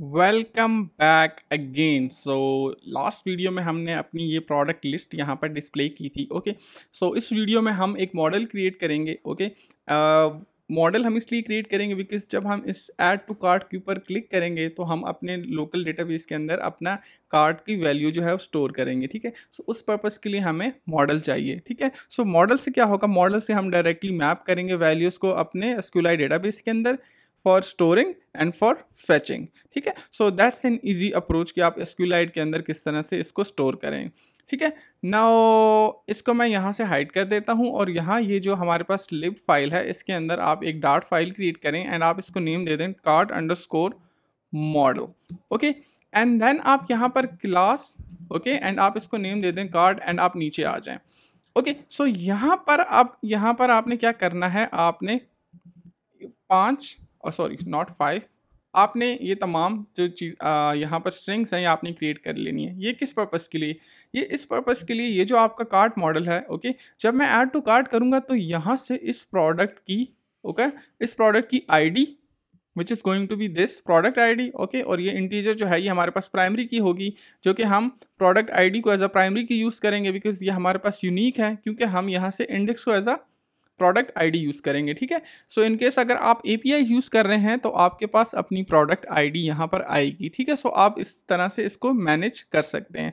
Welcome back again so last video में हमने अपनी ये प्रोडक्ट लिस्ट यहाँ पर डिस्प्ले की थी ओके okay? सो so, इस वीडियो में हम एक मॉडल क्रिएट करेंगे ओके okay? मॉडल uh, हम इसलिए क्रिएट करेंगे बिकॉज जब हम इस ऐड टू कार्ट के ऊपर क्लिक करेंगे तो हम अपने लोकल डेटाबेस के अंदर अपना कार्ड की वैल्यू जो है स्टोर करेंगे ठीक है सो so, उस पर्पज़ के लिए हमें मॉडल चाहिए ठीक है सो so, मॉडल से क्या होगा मॉडल से हम डायरेक्टली मैप करेंगे वैल्यूज़ को अपने एसक्यूलाई डेटाबेस के अंदर for storing and for fetching ठीक है so that's an easy approach कि आप एसक्यूलाइट के अंदर किस तरह से इसको स्टोर करें ठीक है नाउ इसको मैं यहाँ से हाइड कर देता हूँ और यहाँ ये जो हमारे पास लिप फाइल है इसके अंदर आप एक डार्ट फाइल क्रिएट करें एंड आप इसको नेम दे दें card underscore model okay and then आप यहाँ पर क्लास ओके एंड आप इसको नेम दे दें कार्ड एंड आप नीचे आ जाएं ओके सो यहाँ पर आप यहाँ पर आपने क्या करना है आपने पाँच और सॉरी नॉट फाइव आपने ये तमाम जो चीज़ यहाँ पर स्ट्रिंग्स हैं ये आपने क्रिएट कर लेनी है ये किस पर्पज़ के लिए ये इस पर्पज़ के लिए ये जो आपका कार्ट मॉडल है ओके जब मैं ऐड टू कार्ट करूँगा तो यहाँ से इस प्रोडक्ट की ओके इस प्रोडक्ट की ID which is going to be this product ID okay और ये इंटीजर जो है ये हमारे पास प्राइमरी की होगी जो कि हम प्रोडक्ट डी को as a primary key use करेंगे बिकॉज ये हमारे पास यूनिक है क्योंकि हम यहाँ से इंडेक्स को as a product ID use करेंगे ठीक है सो इन केस अगर आप ए यूज़ कर रहे हैं तो आपके पास अपनी प्रोडक्ट आई डी यहाँ पर आएगी ठीक है सो so, आप इस तरह से इसको मैनेज कर सकते हैं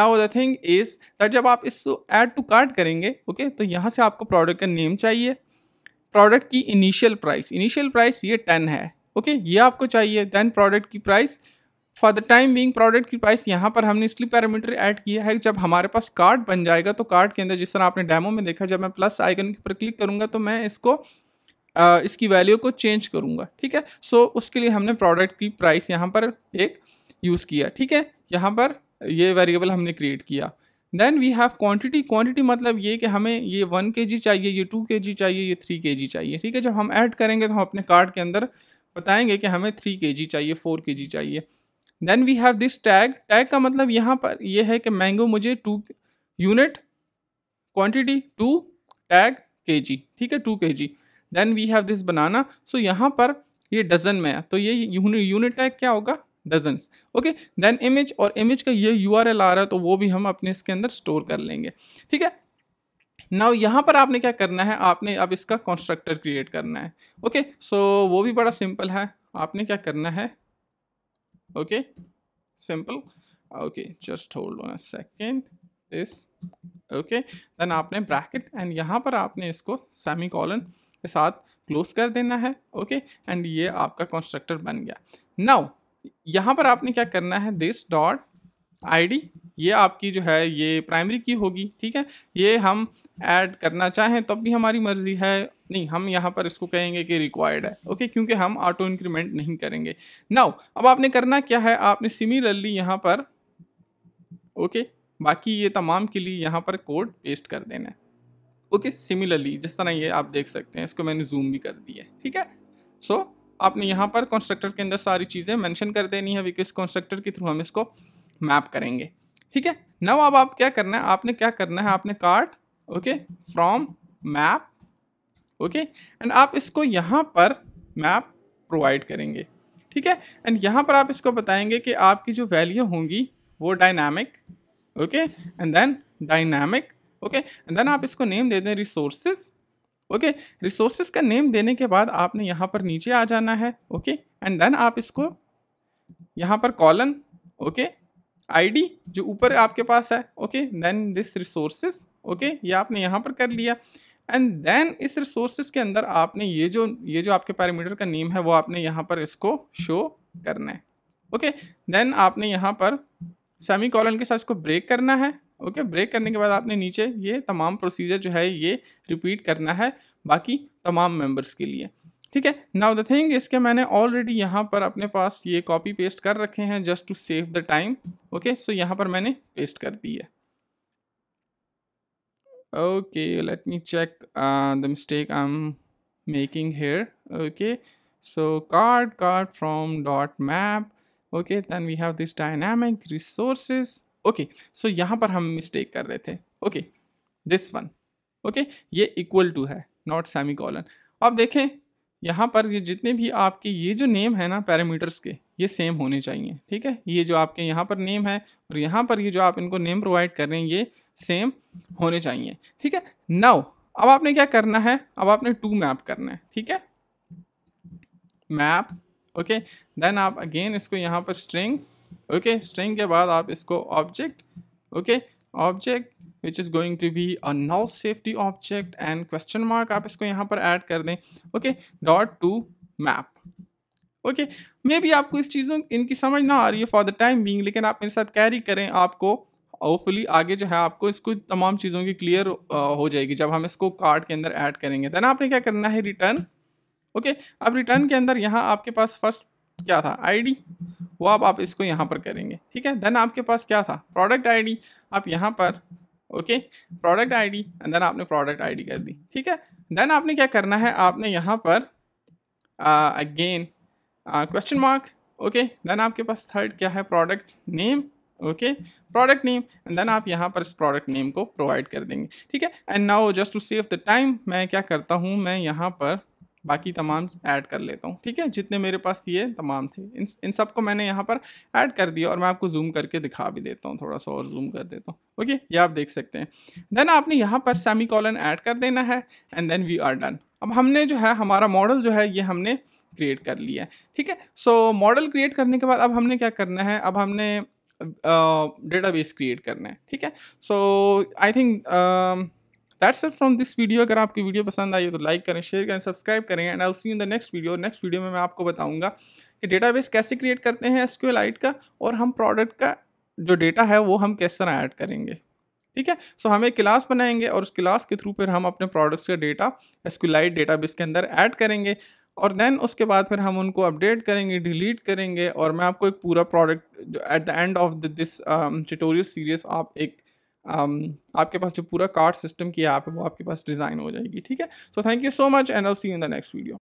now the thing is that जब आप इसको ऐड टू कार्ट करेंगे ओके okay, तो यहाँ से आपको प्रोडक्ट का नेम चाहिए प्रोडक्ट की इनिशियल प्राइस इनिशियल प्राइस ये टेन है ओके okay, ये आपको चाहिए देन प्रोडक्ट की price for the time being product की प्राइस यहाँ पर हमने इसलिए पैरामीटर ऐड किया है जब हमारे पास कार्ड बन जाएगा तो कार्ड के अंदर जिस तरह आपने डेमो में देखा जब मैं प्लस आइकन ऊपर क्लिक करूँगा तो मैं इसको आ, इसकी वैल्यू को चेंज करूँगा ठीक है सो so, उसके लिए हमने प्रोडक्ट की प्राइस यहाँ पर एक यूज़ किया ठीक है यहाँ पर ये वेरिएबल हमने क्रिएट किया then we have quantity quantity मतलब ये कि हमें ये वन के जी चाहिए ये टू के जी चाहिए ये थ्री के जी चाहिए ठीक है जब हम ऐड करेंगे तो हम अपने कार्ड के अंदर बताएंगे कि हमें थ्री के जी चाहिए फोर के जी चाहिए then we have this tag tag का मतलब यहाँ पर यह है कि मैंगो मुझे two unit quantity two tag K G ठीक है two K G then we have this banana so यहाँ पर ये डजन में है तो ये यूनिट टैग क्या होगा डजन ओके देन इमेज और इमेज का ये यू आ रहा है तो वो भी हम अपने इसके अंदर स्टोर कर लेंगे ठीक है नाउ यहाँ पर आपने क्या करना है आपने अब इसका कंस्ट्रक्टर क्रिएट करना है ओके okay, सो so, वो भी बड़ा सिंपल है आपने क्या करना है okay simple okay just hold on a second this okay then आपने bracket and यहाँ पर आपने इसको सेमी कॉलन के साथ क्लोज कर देना है ओके okay? एंड ये आपका कंस्ट्रक्टर बन गया नाउ यहाँ पर आपने क्या करना है दिस डॉट आईडी ये आपकी जो है ये प्राइमरी की होगी ठीक है ये हम ऐड करना चाहें तो भी हमारी मर्ज़ी है नहीं हम यहाँ पर इसको कहेंगे कि रिक्वायर्ड है ओके क्योंकि हम ऑटो इंक्रीमेंट नहीं करेंगे नाउ अब आपने करना क्या है आपने सिमिलरली यहाँ पर ओके बाकी ये तमाम के लिए यहाँ पर कोड पेस्ट कर देना है ओके सिमिलरली जिस तरह ये आप देख सकते हैं इसको मैंने जूम भी कर दिया है ठीक है सो so, आपने यहाँ पर कंस्ट्रक्टर के अंदर सारी चीज़ें मेंशन कर देनी है बिकॉज कंस्ट्रक्टर के थ्रू हम इसको मैप करेंगे ठीक है नव अब आप क्या करना है आपने क्या करना है आपने cart okay from map okay and आप इसको यहाँ पर मैप प्रोवाइड करेंगे ठीक है एंड यहाँ पर आप इसको बताएंगे कि आपकी जो वैल्यू होंगी वो dynamic okay and then dynamic okay and then आप इसको नेम दे दें रिसोर्सेज ओके रिसोर्सेज का नेम देने के बाद आपने यहाँ पर नीचे आ जाना है ओके एंड देन आप इसको यहाँ पर कॉलन ओके आईडी जो ऊपर आपके पास है okay then this resources okay ये आपने यहाँ पर कर लिया एंड देन इस रिसोर्सेज के अंदर आपने ये जो ये जो आपके पैरामीटर का नेम है वो आपने यहाँ पर इसको शो करना है ओके okay, देन आपने यहाँ पर सेमी कॉलन के साथ इसको ब्रेक करना है ओके okay, ब्रेक करने के बाद आपने नीचे ये तमाम प्रोसीजर जो है ये रिपीट करना है बाकी तमाम मेम्बर्स के लिए ठीक है नाउ द थिंग इसके मैंने ऑलरेडी यहाँ पर अपने पास ये कॉपी पेस्ट कर रखे हैं just to save the time okay so यहाँ पर मैंने पेस्ट कर दी है okay let me check uh, the mistake I'm making here okay so card card from dot map okay then we have this dynamic resources okay so yahan par hum mistake kar rahe the okay this one okay ye equal to hai not semicolon ab dekhen यहाँ पर ये जितने भी आपके ये जो name है ना पैरामीटर्स के ये सेम होने चाहिए ठीक है ये जो आपके यहाँ पर नेम है और यहाँ पर ये जो आप इनको नेम प्रोवाइड कर रहे हैं ये सेम होने चाहिए ठीक है नाउ अब आपने क्या करना है अब आपने टू मैप करना है ठीक है मैप ओके देन आप अगेन इसको यहाँ पर स्ट्रिंग ओके स्ट्रिंग के बाद आप इसको object okay object which is going to be a null safety object and question mark आप इसको यहाँ पर ऐड कर दें okay dot to map okay maybe आपको इस चीज़ों इनकी समझ ना आ रही है फॉर द टाइम बींग लेकिन आप मेरे साथ कैरी करें आपको होपफुली आगे जो है आपको इसको तमाम चीज़ों की क्लियर हो जाएगी जब हम इसको कार्ड के अंदर ऐड करेंगे देन आपने क्या करना है रिटर्न ओके अब रिटर्न के अंदर यहाँ आपके पास फर्स्ट क्या था आईडी वो आप आप इसको यहाँ पर करेंगे ठीक है देन आपके पास क्या था प्रोडक्ट आईडी आप यहाँ पर okay product ID and then आपने प्रोडक्ट आईडी कर दी ठीक है देन आपने क्या करना है आपने यहाँ पर again question mark okay then आपके पास थर्ड क्या है product name okay product name and then आप यहाँ पर इस प्रोडक्ट नेम को प्रोवाइड कर देंगे ठीक है and now just to save the time मैं क्या करता हूँ मैं यहाँ पर बाकी तमाम ऐड कर लेता हूँ ठीक है जितने मेरे पास ये तमाम थे इन इन सब को मैंने यहाँ पर ऐड कर दिया और मैं आपको जूम करके दिखा भी देता हूँ थोड़ा सा और जूम कर देता हूँ ओके ये आप देख सकते हैं देन आपने यहाँ पर सेमी कॉलन ऐड कर देना है and then we are done अब हमने जो है हमारा मॉडल जो है ये हमने क्रिएट कर लिया है ठीक है सो मॉडल क्रिएट करने के बाद अब हमने क्या करना है अब हमने डेटाबेस क्रिएट करना है ठीक है so I think that's it from this video अगर आपकी वीडियो पसंद आई हो तो लाइक करें शेयर करें सब्सक्राइब करें and I see in the next video next video में मैं आपको बताऊंगा कि डेटाबेस कैसे क्रिएट करते हैं एसक्यूएलाइट का और हम प्रोडक्ट का जो डेटा है वो हम किस तरह ऐड करेंगे ठीक है सो so, हम एक क्लास बनाएंगे और उस क्लास के थ्रू फिर हम अपने प्रोडक्ट्स का डेटा एसक्यूलाइट डेटाबेस के अंदर ऐड करेंगे और देन उसके बाद फिर हम उनको अपडेट करेंगे डिलीट करेंगे और मैं आपको एक पूरा product at the end of this tutorial series आप एक um, आपके पास जो पूरा कार्ड सिस्टम की ऐप है वो आपके पास डिज़ाइन हो जाएगी ठीक है so thank you so much and I see in the next video